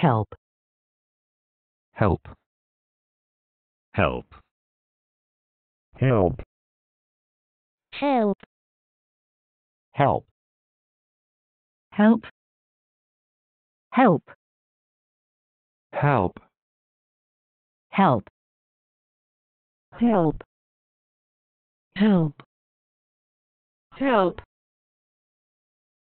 Help. Help. Help. Help. Help. Help. Help. Help. Help. Help. Help. Help. Help.